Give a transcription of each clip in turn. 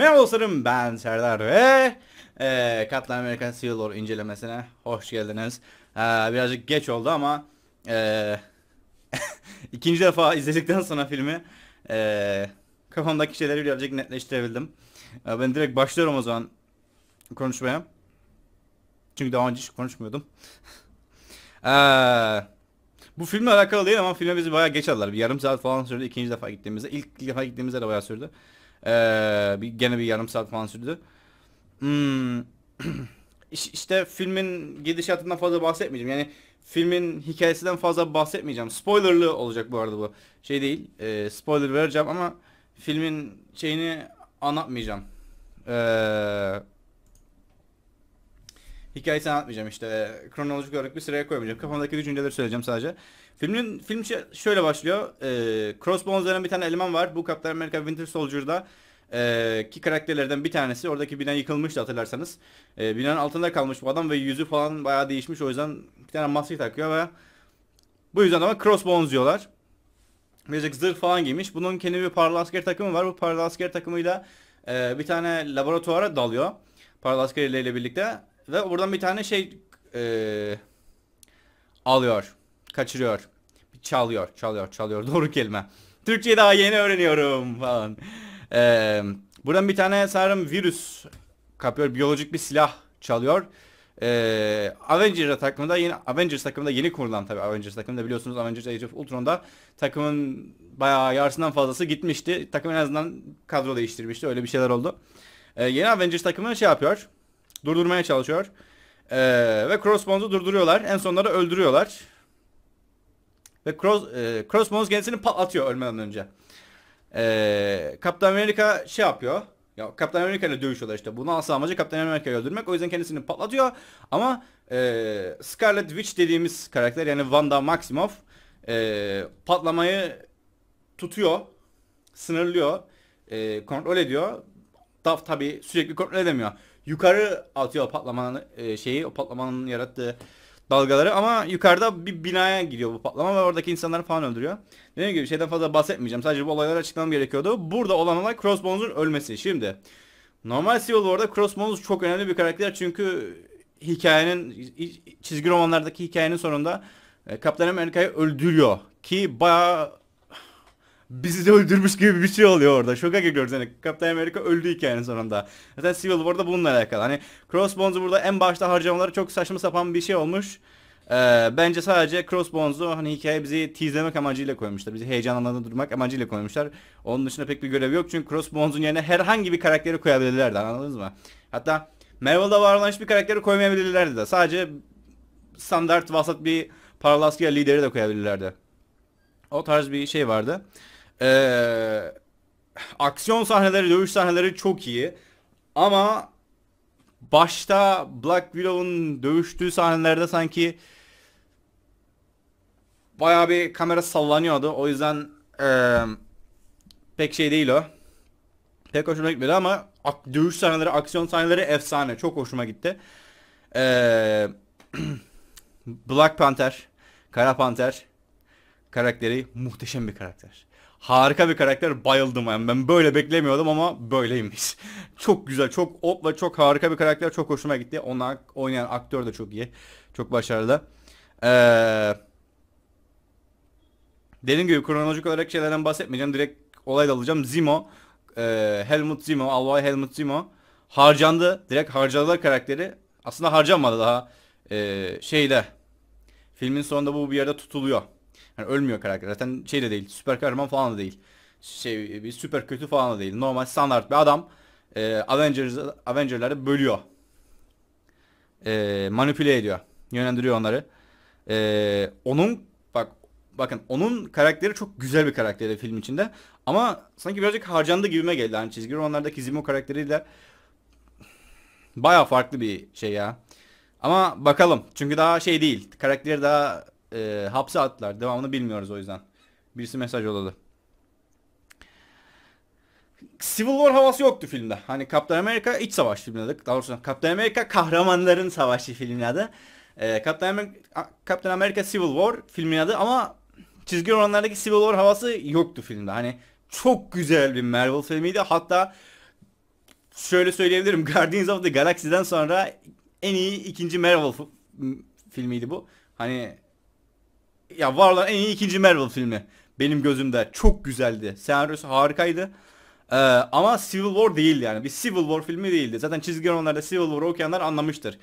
Merhaba dostlarım ben Serdar ve e, Captain America Civil War incelemesine hoş geldiniz. E, birazcık geç oldu ama e, ikinci defa izledikten sonra filmi e, kafamdaki şeyleri birazcık netleştirebildim. E, ben direkt başlıyorum o zaman konuşmaya. Çünkü daha önce hiç konuşmuyordum. e, bu filmle alakalı değil ama filme bizi bayağı geç aldılar. Bir yarım saat falan sürdü ikinci defa gittiğimizde. İlk defa gittiğimizde de bayağı sürdü. Ee, bir, gene bir yarım saat falan sürdü. Hmm. işte filmin gidişatından fazla bahsetmeyeceğim. Yani filmin hikayesinden fazla bahsetmeyeceğim. Spoilerlı olacak bu arada bu. Şey değil. E, spoiler vereceğim ama filmin şeyini anlatmayacağım. Eee hikayesini anlatmayacağım işte. Ee, kronolojik olarak bir sıraya koymayacağım. Kafamdaki düşünceleri söyleyeceğim sadece. Filmin film şöyle başlıyor. E, Crossbones denen bir tane eleman var. Bu Captain America Winter Soldier'da e, ki karakterlerden bir tanesi. Oradaki bina yıkılmıştı hatırlarsanız. E, binanın altında kalmış bu adam ve yüzü falan bayağı değişmiş. O yüzden bir tane maske takıyor ve bu yüzden ama Crossbones diyorlar. Birazcık zırh falan giymiş. Bunun kendi bir paralı asker takımı var. Bu paralı asker takımıyla e, bir tane laboratuvara dalıyor. Paralı askerleriyle birlikte. Ve buradan bir tane şey e, alıyor. Kaçırıyor. Çalıyor. Çalıyor. Çalıyor. Doğru kelime. Türkçeyi daha yeni öğreniyorum falan. E, buradan bir tane sanırım virüs kapıyor. Biyolojik bir silah çalıyor. Ee, Avengers takımında yeni Avengers takımında yeni kurulan tabii Avengers takımında biliyorsunuz Avengers Age of Ultron'da takımın bayağı yarısından fazlası gitmişti. Takım en azından kadro değiştirmişti. Öyle bir şeyler oldu. Ee, yeni Avengers takımı şey yapıyor durdurmaya çalışıyor. Ee, ve Crossbones'u durduruyorlar. En sonunda da öldürüyorlar. Ve Cross, e, Crossbones kendisini patlatıyor ölmeden önce. Ee, Kaptan Amerika şey yapıyor. Ya Kaptan Amerika ile dövüşüyorlar işte. Bunu asıl amacı Kaptan Amerika'yı öldürmek. O yüzden kendisini patlatıyor. Ama e, Scarlet Witch dediğimiz karakter yani Wanda Maximoff e, patlamayı tutuyor. Sınırlıyor. E, kontrol ediyor. Daf tabi sürekli kontrol edemiyor yukarı atıyor patlamanın e, şeyi o patlamanın yarattığı dalgaları ama yukarıda bir binaya gidiyor bu patlama ve oradaki insanları falan öldürüyor. Dediğim gibi şeyden fazla bahsetmeyeceğim. Sadece bu olayları açıklamam gerekiyordu. Burada olan olay Crossbones'un ölmesi. Şimdi normal Civil War'da Crossbones çok önemli bir karakter çünkü hikayenin çizgi romanlardaki hikayenin sonunda e, Kaptan Amerika'yı öldürüyor ki bayağı bizi de öldürmüş gibi bir şey oluyor orada. Şoka giriyoruz yani. Kaptan Amerika öldü hikayenin sonunda. Zaten Civil War'da bununla alakalı. Hani Crossbones'u burada en başta harcamaları çok saçma sapan bir şey olmuş. Ee, bence sadece Crossbones'u hani hikaye bizi teaslemek amacıyla koymuşlar. Bizi heyecanlandırmak amacıyla koymuşlar. Onun dışında pek bir görev yok. Çünkü Crossbones'un yerine herhangi bir karakteri koyabilirlerdi anladınız mı? Hatta Marvel'da var olan hiçbir karakteri koymayabilirlerdi de. Sadece standart vasat bir Paralaskia lideri de koyabilirlerdi. O tarz bir şey vardı. Ee, aksiyon sahneleri, dövüş sahneleri çok iyi. Ama başta Black Widow'un dövüştüğü sahnelerde sanki bayağı bir kamera sallanıyordu. O yüzden ee, pek şey değil o. Pek hoşuma gitmedi ama dövüş sahneleri, aksiyon sahneleri efsane. Çok hoşuma gitti. Ee, Black Panther, Kara Panther karakteri muhteşem bir karakter. Harika bir karakter bayıldım yani ben böyle beklemiyordum ama böyleymiş. çok güzel çok op ve çok harika bir karakter çok hoşuma gitti. Ona oynayan aktör de çok iyi. Çok başarılı. Ee, dediğim gibi kronolojik olarak şeylerden bahsetmeyeceğim. Direkt olay alacağım Zimo e, Helmut Zimo Alvay Helmut Zimo harcandı. Direkt harcadılar karakteri. Aslında harcanmadı daha. E, şeyde filmin sonunda bu bir yerde tutuluyor. Hani ölmüyor karakter. Zaten şey de değil. Süper kahraman falan da değil. Şey bir süper kötü falan da değil. Normal standart bir adam e, Avengers Avengers'ları bölüyor. E, manipüle ediyor. Yönlendiriyor onları. E, onun bak bakın onun karakteri çok güzel bir karakteri film içinde. Ama sanki birazcık harcandı gibime geldi. Hani çizgi romanlardaki Zimo karakteriyle baya farklı bir şey ya. Ama bakalım. Çünkü daha şey değil. Karakteri daha e, hapse attılar. Devamını bilmiyoruz o yüzden. Birisi mesaj yolladı. Civil War havası yoktu filmde. Hani Captain America iç savaş filmi adı. Daha doğrusu Captain America kahramanların savaşı filmin adı. E, Captain, America, Captain America Civil War filmin adı ama çizgi romanlardaki Civil War havası yoktu filmde. Hani çok güzel bir Marvel filmiydi. Hatta şöyle söyleyebilirim. Guardians of the Galaxy'den sonra en iyi ikinci Marvel filmiydi bu. Hani ya var olan en iyi ikinci Marvel filmi benim gözümde. Çok güzeldi. Senaryosu harikaydı. Ee, ama Civil War değil yani. Bir Civil War filmi değildi. Zaten çizgi romanlarda Civil War okuyanlar anlamıştır.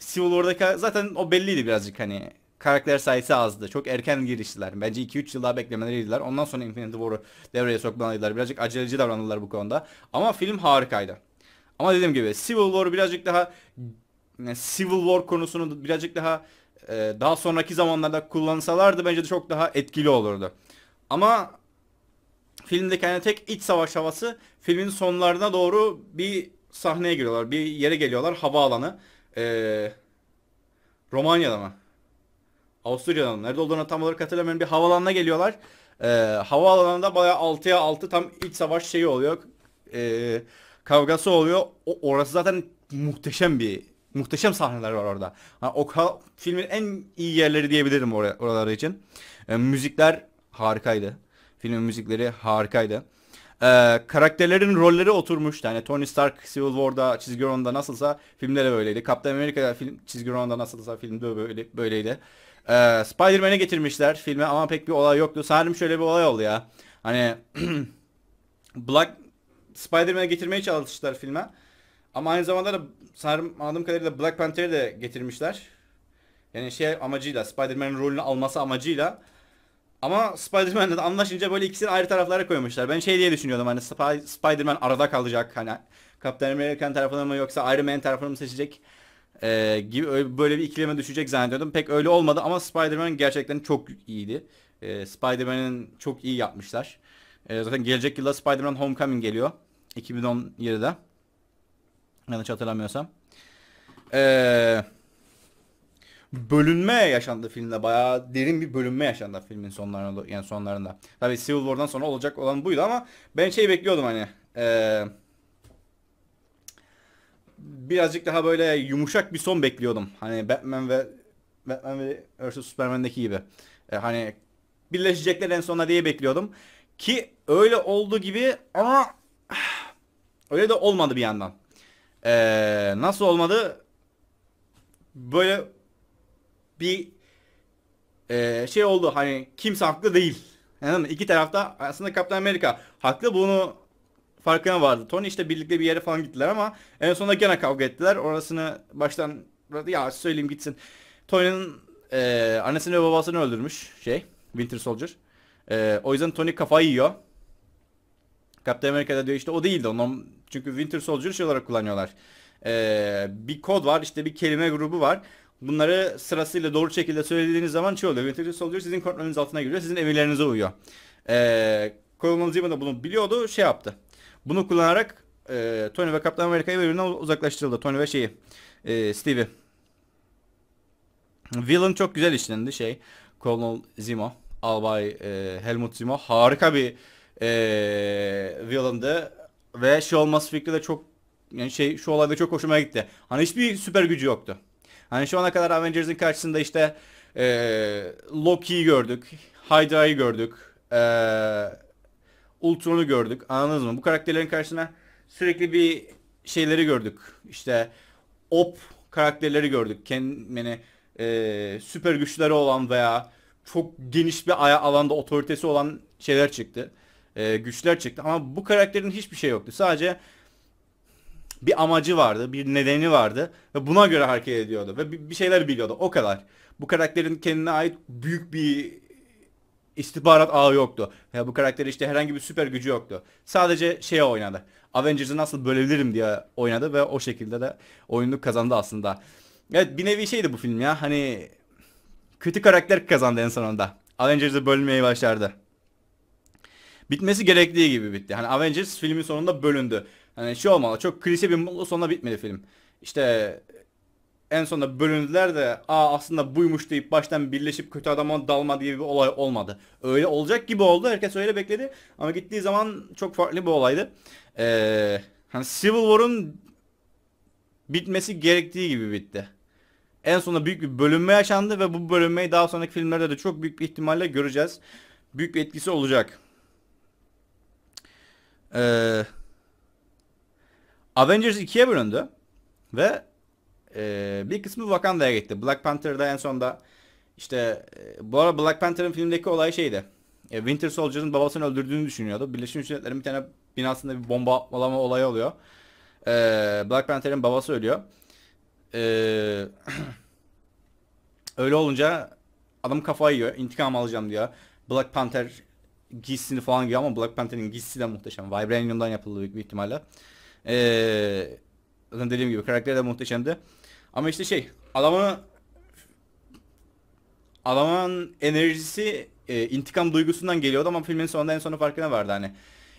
Civil War'daki zaten o belliydi birazcık hani. Karakter sayısı azdı. Çok erken giriştiler. Bence 2-3 yıl daha beklemeliydiler. Ondan sonra Infinity War'u devreye sokmalıydılar. Birazcık aceleci davrandılar bu konuda. Ama film harikaydı. Ama dediğim gibi Civil War birazcık daha Civil War konusunu birazcık daha e, daha sonraki zamanlarda kullansalardı bence de çok daha etkili olurdu. Ama filmdeki yani tek iç savaş havası filmin sonlarına doğru bir sahneye giriyorlar. Bir yere geliyorlar havaalanı. E, Romanya'da mı? Avusturya'da mı? Nerede olduğunu tam olarak hatırlamıyorum. Bir havaalanına geliyorlar. E, havaalanında bayağı 6'ya 6 tam iç savaş şeyi oluyor. E, kavgası oluyor. O, orası zaten muhteşem bir Muhteşem sahneler var orada. Ha, o filmin en iyi yerleri diyebilirim or- oraları için. E, müzikler harikaydı. Filmin müzikleri harikaydı. E, karakterlerin rolleri oturmuş. Yani Tony Stark Civil War'da çizgi romanda nasılsa filmde de böyleydi. Captain America'da film çizgi romanda nasılsa filmde böyle böyleydi. E, Spider-Man'e getirmişler filme ama pek bir olay yoktu. Sanırım şöyle bir olay oldu ya. Hani Black Spider-Man'e getirmeye çalıştılar filme. Ama aynı zamanda da sanırım anladığım kadarıyla Black Panther'i de getirmişler. Yani şey amacıyla Spider-Man'in rolünü alması amacıyla. Ama Spider-Man'le de anlaşınca böyle ikisini ayrı taraflara koymuşlar. Ben şey diye düşünüyordum hani Sp- Spider-Man arada kalacak hani Captain America'nın tarafını mı yoksa Iron Man tarafını mı seçecek ee, gibi böyle bir ikileme düşecek zannediyordum. Pek öyle olmadı ama Spider-Man gerçekten çok iyiydi. Ee, Spider-Man'in çok iyi yapmışlar. Ee, zaten gelecek yılda Spider-Man Homecoming geliyor. 2017'de. Yanlış hatırlamıyorsam. Ee, bölünme yaşandı filmde. Bayağı derin bir bölünme yaşandı filmin sonlarında. Yani sonlarında. Tabii Civil War'dan sonra olacak olan buydu ama ben şey bekliyordum hani. Ee, birazcık daha böyle yumuşak bir son bekliyordum. Hani Batman ve Batman ve vs Superman'deki gibi. Ee, hani birleşecekler en sonunda diye bekliyordum. Ki öyle oldu gibi ama öyle de olmadı bir yandan. Ee, nasıl olmadı? Böyle bir e, şey oldu hani kimse haklı değil. Anladın mı? İki tarafta aslında Kaptan Amerika haklı bunu farkına vardı. Tony işte birlikte bir yere falan gittiler ama en sonunda gene kavga ettiler. Orasını baştan ya söyleyeyim gitsin. Tony'nin e, annesini ve babasını öldürmüş şey Winter Soldier. E, o yüzden Tony kafayı yiyor. Captain America'da diyor işte o değildi. Onun, çünkü Winter Soldier şey olarak kullanıyorlar. Ee, bir kod var işte bir kelime grubu var. Bunları sırasıyla doğru şekilde söylediğiniz zaman şey oluyor. Winter Soldier sizin kontrolünüz altına giriyor. Sizin emirlerinize uyuyor. Ee, Colonel Zima da bunu biliyordu. Şey yaptı. Bunu kullanarak e, Tony ve Captain America'yı birbirinden uzaklaştırıldı. Tony ve şeyi e, Steve'i. Villain çok güzel işlendi şey. Colonel Zemo. Albay e, Helmut Zemo harika bir ee, villain'dı. Ve şey olması fikri de çok yani şey şu olayda çok hoşuma gitti. Hani hiçbir süper gücü yoktu. Hani şu ana kadar Avengers'ın karşısında işte ee, Loki'yi gördük. Hydra'yı gördük. Ee, Ultron'u gördük. Anladınız mı? Bu karakterlerin karşısına sürekli bir şeyleri gördük. İşte op karakterleri gördük. Kendini e, süper güçleri olan veya çok geniş bir alanda otoritesi olan şeyler çıktı e, güçler çıktı. Ama bu karakterin hiçbir şey yoktu. Sadece bir amacı vardı, bir nedeni vardı ve buna göre hareket ediyordu ve bir şeyler biliyordu. O kadar. Bu karakterin kendine ait büyük bir istihbarat ağı yoktu. Ya bu karakter işte herhangi bir süper gücü yoktu. Sadece şeye oynadı. Avengers'ı nasıl bölebilirim diye oynadı ve o şekilde de oyunu kazandı aslında. Evet bir nevi şeydi bu film ya. Hani kötü karakter kazandı en sonunda. Avengers'ı bölmeyi başardı bitmesi gerektiği gibi bitti. Hani Avengers filmin sonunda bölündü. Hani şey olmalı. Çok klişe bir mutlu sonuna bitmedi film. İşte en sonunda bölündüler de aa aslında buymuş deyip baştan birleşip kötü adama dalma diye bir olay olmadı. Öyle olacak gibi oldu. Herkes öyle bekledi. Ama gittiği zaman çok farklı bir olaydı. Ee, hani Civil War'un bitmesi gerektiği gibi bitti. En sonunda büyük bir bölünme yaşandı ve bu bölünmeyi daha sonraki filmlerde de çok büyük bir ihtimalle göreceğiz. Büyük bir etkisi olacak. Ee, Avengers ikiye bölündü ve e, bir kısmı Wakanda'ya gitti. Black Panther'da en sonda işte e, bu arada Black Panther'ın filmdeki olay şeydi. E, Winter Soldier'ın babasını öldürdüğünü düşünüyordu. Birleşmiş Milletler'in bir tane binasında bir bomba atmalama olayı oluyor. E, Black Panther'ın babası ölüyor. E, öyle olunca adam kafayı yiyor. İntikam alacağım diyor. Black Panther giysisini falan giyiyor ama Black Panther'in giysisi de muhteşem. Vibranium'dan yapıldı büyük bir ihtimalle. Ee, zaten dediğim gibi karakteri de muhteşemdi. Ama işte şey adamı adamın enerjisi e, intikam duygusundan geliyordu ama filmin sonunda en sonu farkına vardı hani.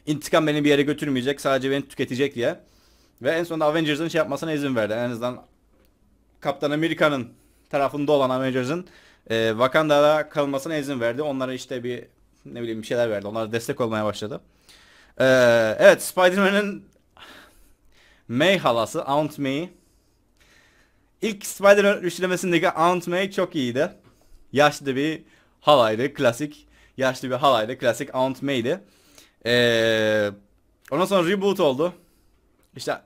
İntikam beni bir yere götürmeyecek sadece beni tüketecek diye. Ve en sonunda Avengers'ın şey yapmasına izin verdi. En azından Kaptan Amerika'nın tarafında olan Avengers'ın e, Wakanda'da kalmasına izin verdi. Onlara işte bir ne bileyim bir şeyler verdi. Onlar destek olmaya başladı. Ee, evet Spider-Man'in May halası Aunt May. İlk Spider-Man üçlemesindeki Aunt May çok iyiydi. Yaşlı bir halaydı klasik. Yaşlı bir halaydı klasik Aunt May'di. Ee, ondan sonra reboot oldu. İşte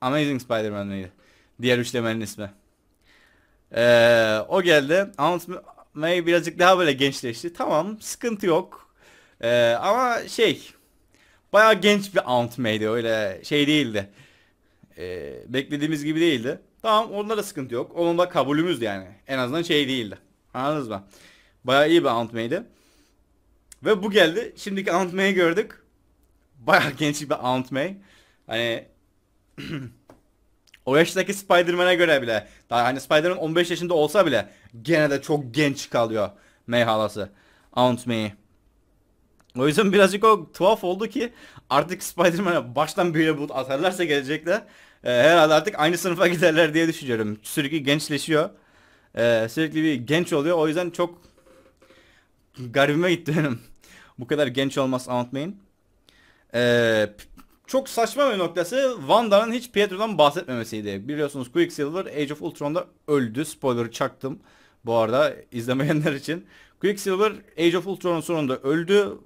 Amazing Spider-Man miydi? Diğer üçlemenin ismi. Ee, o geldi. Aunt May May birazcık daha böyle gençleşti. Tamam sıkıntı yok. Ee, ama şey baya genç bir Aunt May'di öyle şey değildi. Ee, beklediğimiz gibi değildi. Tamam onda da sıkıntı yok. Onun da kabulümüz yani. En azından şey değildi. Anladınız mı? Baya iyi bir Aunt May'di. Ve bu geldi. Şimdiki Aunt May'i gördük. Baya genç bir Aunt May. Hani O yaştaki Spider-Man'e göre bile. Daha hani Spider-Man 15 yaşında olsa bile gene de çok genç kalıyor May halası. Aunt May. O yüzden birazcık o tuhaf oldu ki artık Spider-Man'e baştan böyle bulut atarlarsa gelecekte e, herhalde artık aynı sınıfa giderler diye düşünüyorum. Sürekli gençleşiyor. E, sürekli bir genç oluyor. O yüzden çok garibime gitti benim. Bu kadar genç olmaz Aunt May'in. E, çok saçma bir noktası Wanda'nın hiç Pietro'dan bahsetmemesiydi. Biliyorsunuz Quicksilver Age of Ultron'da öldü. Spoiler çaktım bu arada izlemeyenler için. Quicksilver Age of Ultron'un sonunda öldü.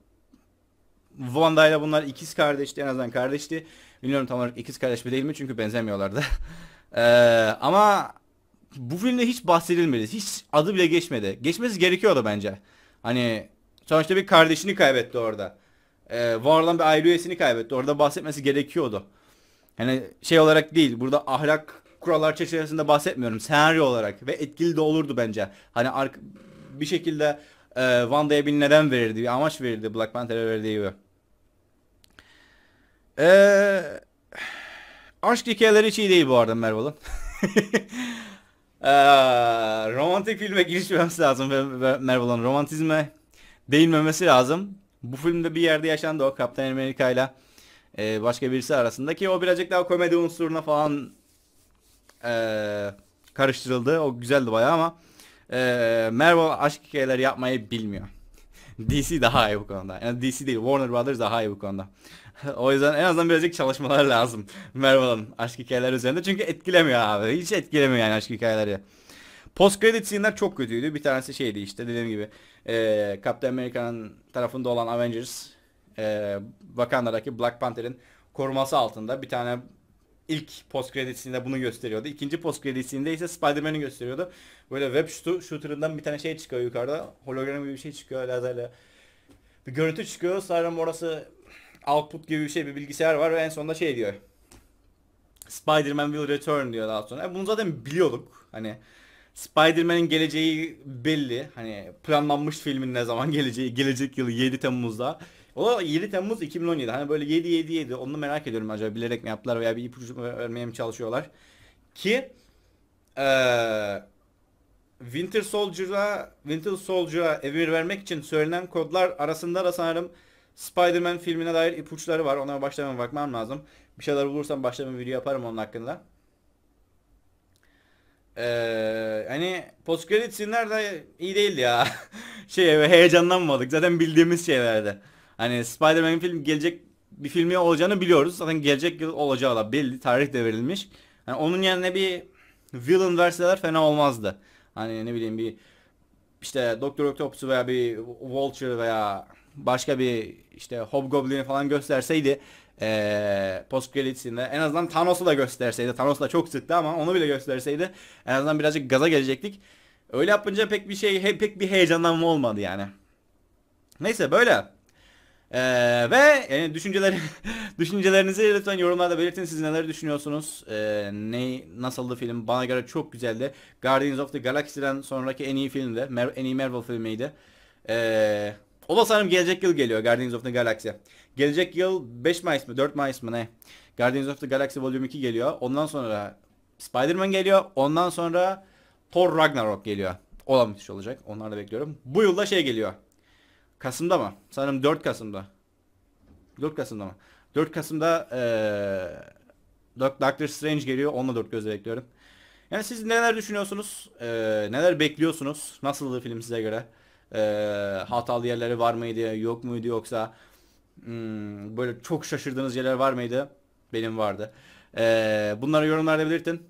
Wanda ile bunlar ikiz kardeşti en azından kardeşti. Bilmiyorum tam olarak ikiz kardeş mi değil mi çünkü benzemiyorlardı. ee, ama bu filmde hiç bahsedilmedi. Hiç adı bile geçmedi. Geçmesi gerekiyordu bence. Hani sonuçta bir kardeşini kaybetti orada e, ee, var olan bir aile üyesini kaybetti. Orada bahsetmesi gerekiyordu. Yani şey olarak değil. Burada ahlak kurallar çerçevesinde bahsetmiyorum. Senaryo olarak ve etkili de olurdu bence. Hani bir şekilde e, Wanda'ya bir neden verirdi. Bir amaç verirdi. Black Panther'e verdiği gibi. Ee, aşk hikayeleri hiç iyi değil bu arada Marvel'ın. ee, romantik filme girişmemesi lazım Marvel'ın romantizme değinmemesi lazım. Bu filmde bir yerde yaşandı o Kaptan Amerika ile e, başka birisi arasındaki o birazcık daha komedi unsuruna falan e, karıştırıldı. O güzeldi bayağı ama e, Marvel aşk hikayeleri yapmayı bilmiyor. DC daha iyi bu konuda. Yani DC değil Warner Brothers daha iyi bu konuda. o yüzden en azından birazcık çalışmalar lazım Marvel'ın aşk hikayeleri üzerinde. Çünkü etkilemiyor abi. Hiç etkilemiyor yani aşk hikayeleri. Post credit scene'ler çok kötüydü. Bir tanesi şeydi işte dediğim gibi e, Captain America'nın tarafında olan Avengers e, Wakanda'daki Black Panther'in koruması altında bir tane ilk post kredisinde bunu gösteriyordu. İkinci post kredisinde ise Spider-Man'i gösteriyordu. Böyle web shootu, shooter'ından bir tane şey çıkıyor yukarıda. Hologram gibi bir şey çıkıyor lazerle. Bir görüntü çıkıyor. Sanırım orası output gibi bir şey bir bilgisayar var ve en sonunda şey diyor. Spider-Man will return diyor daha sonra. E bunu zaten biliyorduk. Hani Spider-Man'in geleceği belli. Hani planlanmış filmin ne zaman geleceği. Gelecek yıl 7 Temmuz'da. O 7 Temmuz 2017. Hani böyle 7 7 7. Onu merak ediyorum acaba bilerek mi yaptılar veya bir ipucu vermeye mi çalışıyorlar. Ki ee, Winter Soldier'a Winter Soldier'a emir vermek için söylenen kodlar arasında da sanırım Spider-Man filmine dair ipuçları var. Ona başlamam bakmam lazım. Bir şeyler bulursam başlama video yaparım onun hakkında. Ee, hani post credit creditsinler de iyi değildi ya. şey heyecanlanmadık. Zaten bildiğimiz şeylerdi. Hani Spider-Man film gelecek bir filmi olacağını biliyoruz. Zaten gelecek yıl olacağı da belli. Tarih de verilmiş. Yani onun yerine bir villain verseler fena olmazdı. Hani ne bileyim bir işte Doktor Octopus veya bir Vulture veya başka bir işte Hobgoblin'i falan gösterseydi ee, Postgrelis'inde en azından Thanos'u da gösterseydi. Thanos da çok sıktı ama onu bile gösterseydi en azından birazcık gaza gelecektik. Öyle yapınca pek bir şey pek bir heyecanlanma olmadı yani. Neyse böyle. Ee, ve yani düşünceleri düşüncelerinizi lütfen yorumlarda belirtin. Siz neler düşünüyorsunuz? Ee, ne nasıldı film? Bana göre çok güzeldi. Guardians of the Galaxy'den sonraki en iyi filmdi. Mer en iyi Marvel filmiydi. Eee o da sanırım gelecek yıl geliyor Guardians of the Galaxy. Gelecek yıl 5 Mayıs mı 4 Mayıs mı ne? Guardians of the Galaxy Volume 2 geliyor. Ondan sonra Spider-Man geliyor. Ondan sonra Thor Ragnarok geliyor. O da müthiş olacak. Onları da bekliyorum. Bu yılda şey geliyor. Kasım'da mı? Sanırım 4 Kasım'da. 4 Kasım'da mı? 4 Kasım'da ee, Doctor Strange geliyor. Onunla 4 gözle bekliyorum. Yani siz neler düşünüyorsunuz? Ee, neler bekliyorsunuz? Nasıldı film size göre? e, hatalı yerleri var mıydı yok muydu yoksa hmm, böyle çok şaşırdığınız yerler var mıydı? Benim vardı. E, bunları yorumlarda belirtin.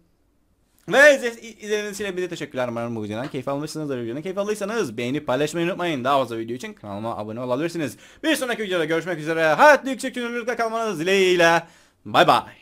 Ve izlediğiniz için bir de teşekkürler. Umarım bu videodan keyif almışsınızdır. Videodan keyif aldıysanız beğenip paylaşmayı unutmayın. Daha fazla video için kanalıma abone olabilirsiniz. Bir sonraki videoda görüşmek üzere. Hayatlı yüksek tünürlükle kalmanız dileğiyle. Bay bay.